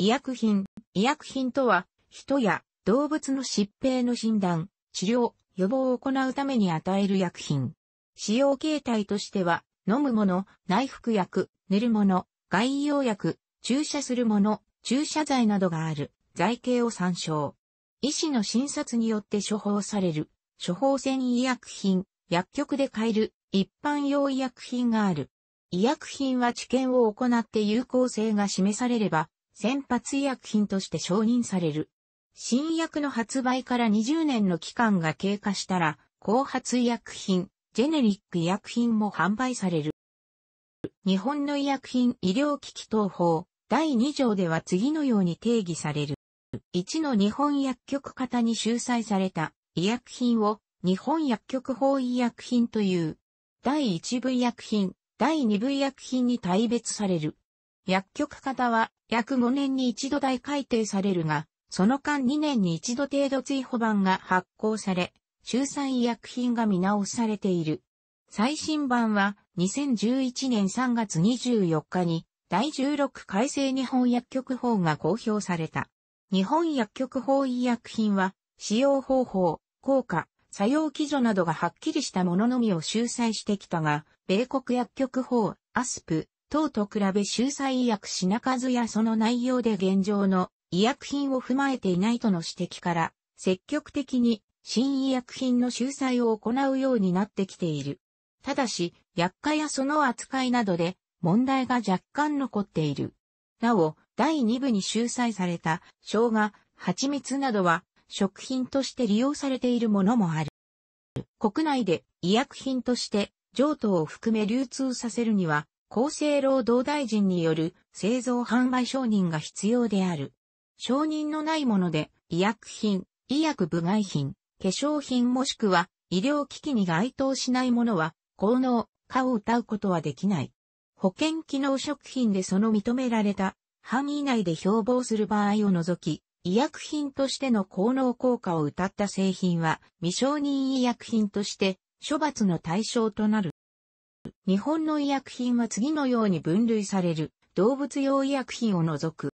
医薬品。医薬品とは、人や動物の疾病の診断、治療、予防を行うために与える薬品。使用形態としては、飲むもの、内服薬、寝るもの、外用薬、注射するもの、注射剤などがある、剤形を参照。医師の診察によって処方される、処方箋医薬品、薬局で買える、一般用医薬品がある。医薬品は治験を行って有効性が示されれば、先発医薬品として承認される。新薬の発売から20年の期間が経過したら、後発医薬品、ジェネリック医薬品も販売される。日本の医薬品医療機器等法第2条では次のように定義される。1の日本薬局型に収載された医薬品を日本薬局法医薬品という第1部医薬品、第2部医薬品に大別される。薬局型は約5年に一度大改定されるが、その間2年に一度程度追保版が発行され、週産医薬品が見直されている。最新版は2011年3月24日に第16改正日本薬局法が公表された。日本薬局法医薬品は使用方法、効果、作用基準などがはっきりしたもののみを収載してきたが、米国薬局法、アスプ、等と比べ秀才医薬品数やその内容で現状の医薬品を踏まえていないとの指摘から、積極的に新医薬品の秀才を行うようになってきている。ただし、薬価やその扱いなどで問題が若干残っている。なお、第2部に収裁された生姜、蜂蜜などは食品として利用されているものもある。国内で医薬品として譲渡を含め流通させるには厚生労働大臣による製造販売承認が必要である。承認のないもので、医薬品、医薬部外品、化粧品もしくは医療機器に該当しないものは、効能、化を謳うことはできない。保険機能食品でその認められた範囲内で標榜する場合を除き、医薬品としての効能効果を謳った製品は未承認医薬品として処罰の対象となる。日本の医薬品は次のように分類される。動物用医薬品を除く。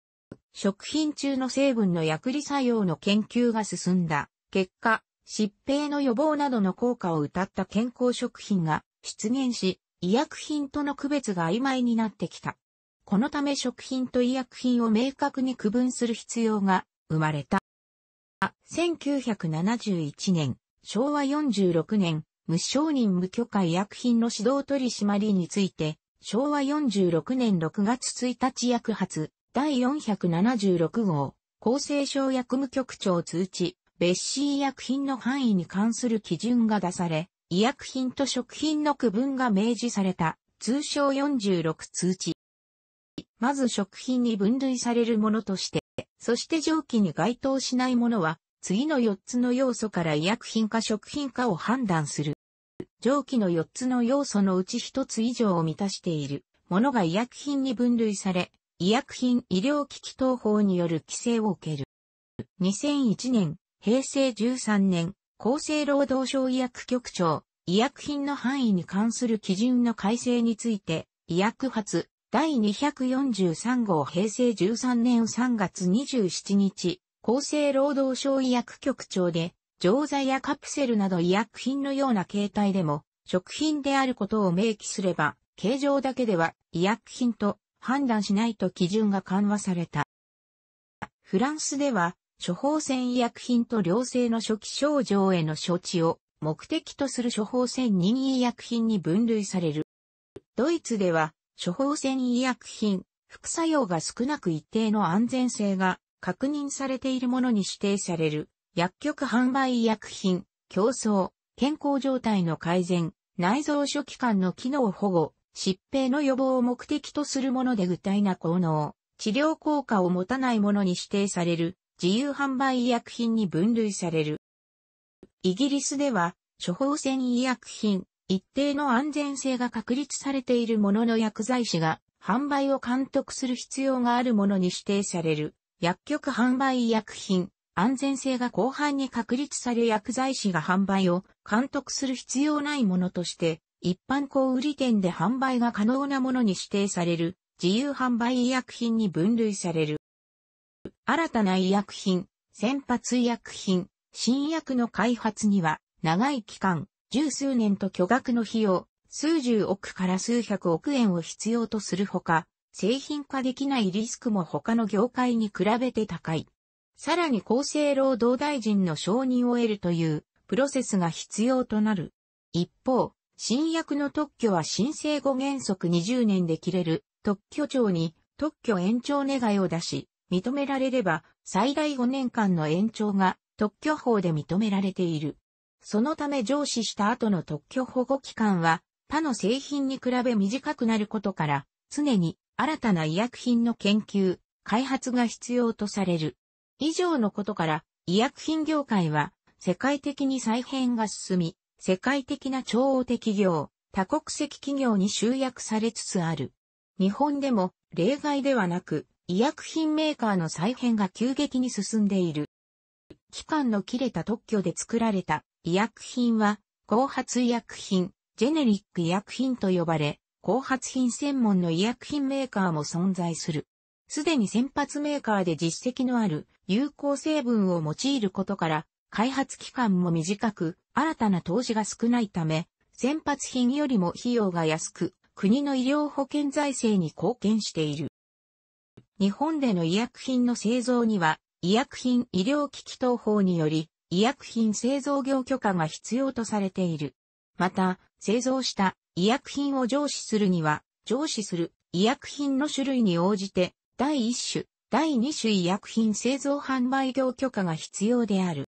食品中の成分の薬理作用の研究が進んだ。結果、疾病の予防などの効果を謳った健康食品が出現し、医薬品との区別が曖昧になってきた。このため食品と医薬品を明確に区分する必要が生まれた。1971年、昭和46年、無承認無許可医薬品の指導取締りについて、昭和46年6月1日約発、第476号、厚生省薬務局長通知、別紙医薬品の範囲に関する基準が出され、医薬品と食品の区分が明示された、通称46通知。まず食品に分類されるものとして、そして上記に該当しないものは、次の4つの要素から医薬品か食品かを判断する。上記の4つの要素のうち1つ以上を満たしているものが医薬品に分類され、医薬品医療機器等法による規制を受ける。2001年、平成13年、厚生労働省医薬局長、医薬品の範囲に関する基準の改正について、医薬発、第243号平成13年3月27日、厚生労働省医薬局長で、錠剤やカプセルなど医薬品のような形態でも、食品であることを明記すれば、形状だけでは医薬品と判断しないと基準が緩和された。フランスでは、処方箋医薬品と良性の初期症状への処置を目的とする処方箋任医薬品に分類される。ドイツでは、処方箋医薬品、副作用が少なく一定の安全性が確認されているものに指定される薬局販売医薬品、競争、健康状態の改善、内臓諸器官の機能保護、疾病の予防を目的とするもので具体な効能、治療効果を持たないものに指定される、自由販売医薬品に分類される。イギリスでは、処方箋医薬品、一定の安全性が確立されているものの薬剤師が、販売を監督する必要があるものに指定される、薬局販売医薬品、安全性が広範に確立され薬剤師が販売を監督する必要ないものとして、一般小売店で販売が可能なものに指定される自由販売医薬品に分類される。新たな医薬品、先発医薬品、新薬の開発には長い期間、十数年と巨額の費用、数十億から数百億円を必要とするほか、製品化できないリスクも他の業界に比べて高い。さらに厚生労働大臣の承認を得るというプロセスが必要となる。一方、新薬の特許は申請後原則20年で切れる特許庁に特許延長願いを出し、認められれば最大5年間の延長が特許法で認められている。そのため上司した後の特許保護期間は他の製品に比べ短くなることから常に新たな医薬品の研究、開発が必要とされる。以上のことから、医薬品業界は、世界的に再編が進み、世界的な超大手企業、多国籍企業に集約されつつある。日本でも例外ではなく、医薬品メーカーの再編が急激に進んでいる。期間の切れた特許で作られた医薬品は、後発医薬品、ジェネリック医薬品と呼ばれ、後発品専門の医薬品メーカーも存在する。すでに先発メーカーで実績のある有効成分を用いることから、開発期間も短く、新たな投資が少ないため、先発品よりも費用が安く、国の医療保険財政に貢献している。日本での医薬品の製造には、医薬品医療機器等法により、医薬品製造業許可が必要とされている。また、製造した医薬品を上司するには、上司する医薬品の種類に応じて第1種、第2種医薬品製造販売業許可が必要である。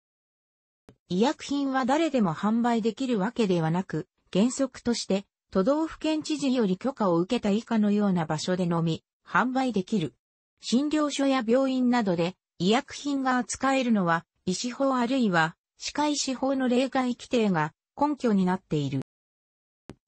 医薬品は誰でも販売できるわけではなく、原則として、都道府県知事より許可を受けた以下のような場所でのみ、販売できる。診療所や病院などで医薬品が扱えるのは、医師法あるいは、歯科医師法の例外規定が根拠になっている。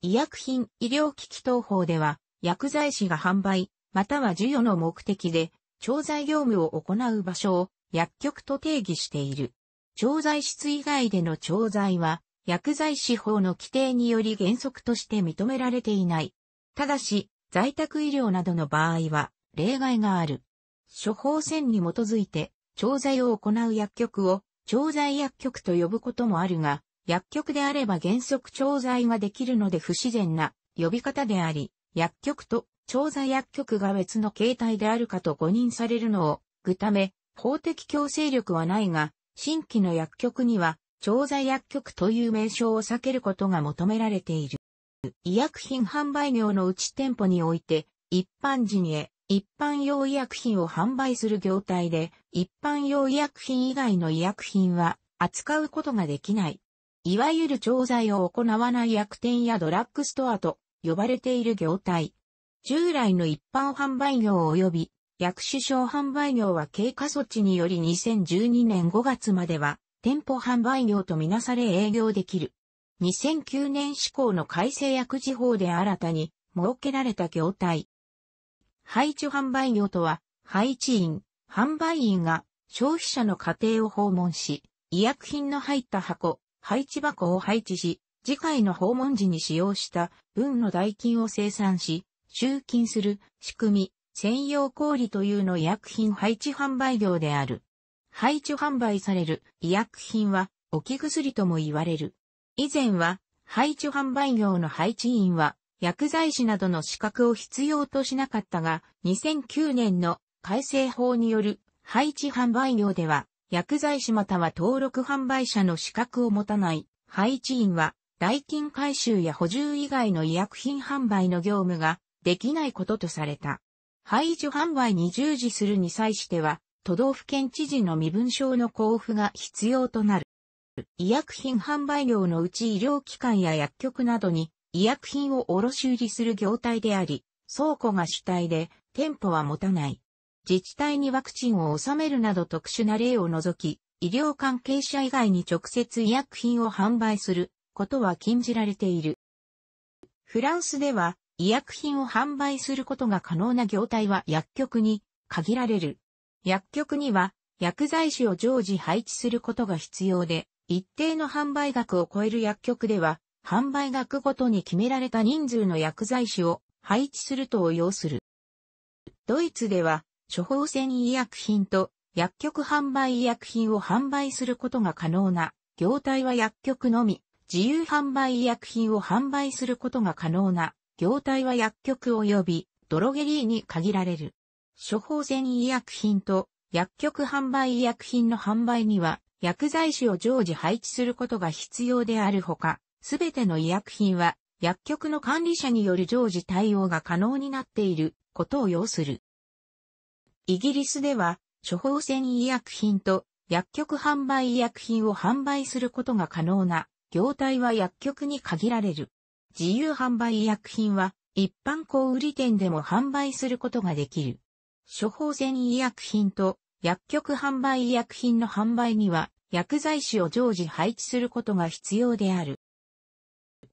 医薬品医療機器等法では、薬剤師が販売、または授与の目的で、調剤業務を行う場所を薬局と定義している。調剤室以外での調剤は、薬剤師法の規定により原則として認められていない。ただし、在宅医療などの場合は、例外がある。処方箋に基づいて、調剤を行う薬局を、調剤薬局と呼ぶこともあるが、薬局であれば原則調剤ができるので不自然な呼び方であり、薬局と調査薬局が別の形態であるかと誤認されるのを、ぐため、法的強制力はないが、新規の薬局には、調査薬局という名称を避けることが求められている。医薬品販売業のうち店舗において、一般人へ、一般用医薬品を販売する業態で、一般用医薬品以外の医薬品は扱うことができない。いわゆる調剤を行わない薬店やドラッグストアと呼ばれている業態。従来の一般販売業及び薬種商販売業は経過措置により2012年5月までは店舗販売業とみなされ営業できる。2009年施行の改正薬事法で新たに設けられた業態。配置販売業とは、配置員、販売員が消費者の家庭を訪問し、医薬品の入った箱、配置箱を配置し、次回の訪問時に使用した分の代金を生産し、集金する仕組み、専用小売というの医薬品配置販売業である。配置販売される医薬品は置き薬とも言われる。以前は配置販売業の配置員は薬剤師などの資格を必要としなかったが、2009年の改正法による配置販売業では、薬剤師または登録販売者の資格を持たない配置員は、代金回収や補充以外の医薬品販売の業務ができないこととされた。排除販売に従事するに際しては、都道府県知事の身分証の交付が必要となる。医薬品販売業のうち医療機関や薬局などに医薬品を卸売りする業態であり、倉庫が主体で店舗は持たない。自治体にワクチンを納めるなど特殊な例を除き、医療関係者以外に直接医薬品を販売することは禁じられている。フランスでは医薬品を販売することが可能な業態は薬局に限られる。薬局には薬剤師を常時配置することが必要で、一定の販売額を超える薬局では、販売額ごとに決められた人数の薬剤師を配置すると応用する。ドイツでは、処方箋医薬品と薬局販売医薬品を販売することが可能な業態は薬局のみ、自由販売医薬品を販売することが可能な業態は薬局及びドロゲリーに限られる。処方箋医薬品と薬局販売医薬品の販売には薬剤師を常時配置することが必要であるほか、すべての医薬品は薬局の管理者による常時対応が可能になっていることを要する。イギリスでは処方箋医薬品と薬局販売医薬品を販売することが可能な業態は薬局に限られる。自由販売医薬品は、一般小売店でも販売することができる。処方箋医薬品と薬局販売医薬品の販売には薬剤師を常時配置することが必要である。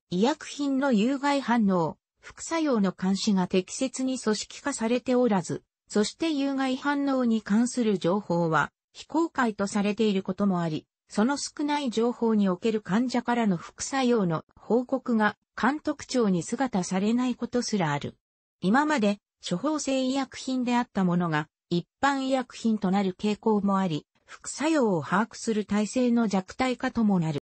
医薬品の有害反応、副作用の監視が適切に組織化されておらず、そして有害反応に関する情報は非公開とされていることもあり、その少ない情報における患者からの副作用の報告が監督庁に姿されないことすらある。今まで処方性医薬品であったものが一般医薬品となる傾向もあり、副作用を把握する体制の弱体化ともなる。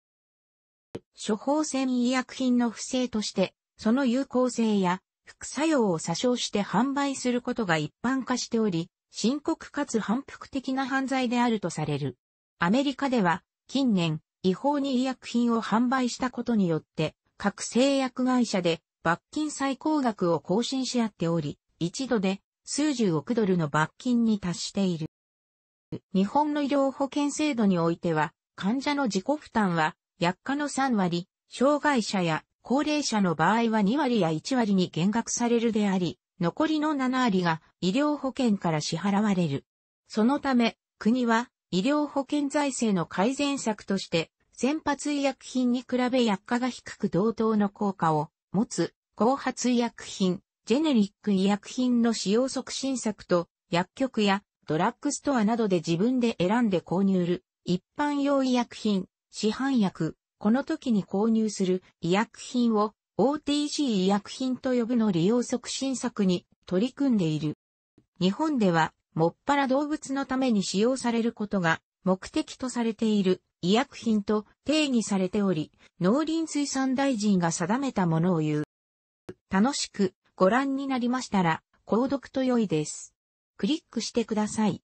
処方箋医薬品の不正として、その有効性や副作用を詐称して販売することが一般化しており、深刻かつ反復的な犯罪であるとされる。アメリカでは、近年、違法に医薬品を販売したことによって、各製薬会社で罰金最高額を更新し合っており、一度で数十億ドルの罰金に達している。日本の医療保険制度においては、患者の自己負担は薬価の3割、障害者や高齢者の場合は2割や1割に減額されるであり、残りの7割が医療保険から支払われる。そのため、国は医療保険財政の改善策として全発医薬品に比べ薬価が低く同等の効果を持つ、後発医薬品、ジェネリック医薬品の使用促進策と、薬局やドラッグストアなどで自分で選んで購入る、一般用医薬品、市販薬、この時に購入する医薬品を OTC 医薬品と呼ぶの利用促進策に取り組んでいる。日本では、もっぱら動物のために使用されることが目的とされている医薬品と定義されており、農林水産大臣が定めたものを言う。楽しくご覧になりましたら、購読と良いです。クリックしてください。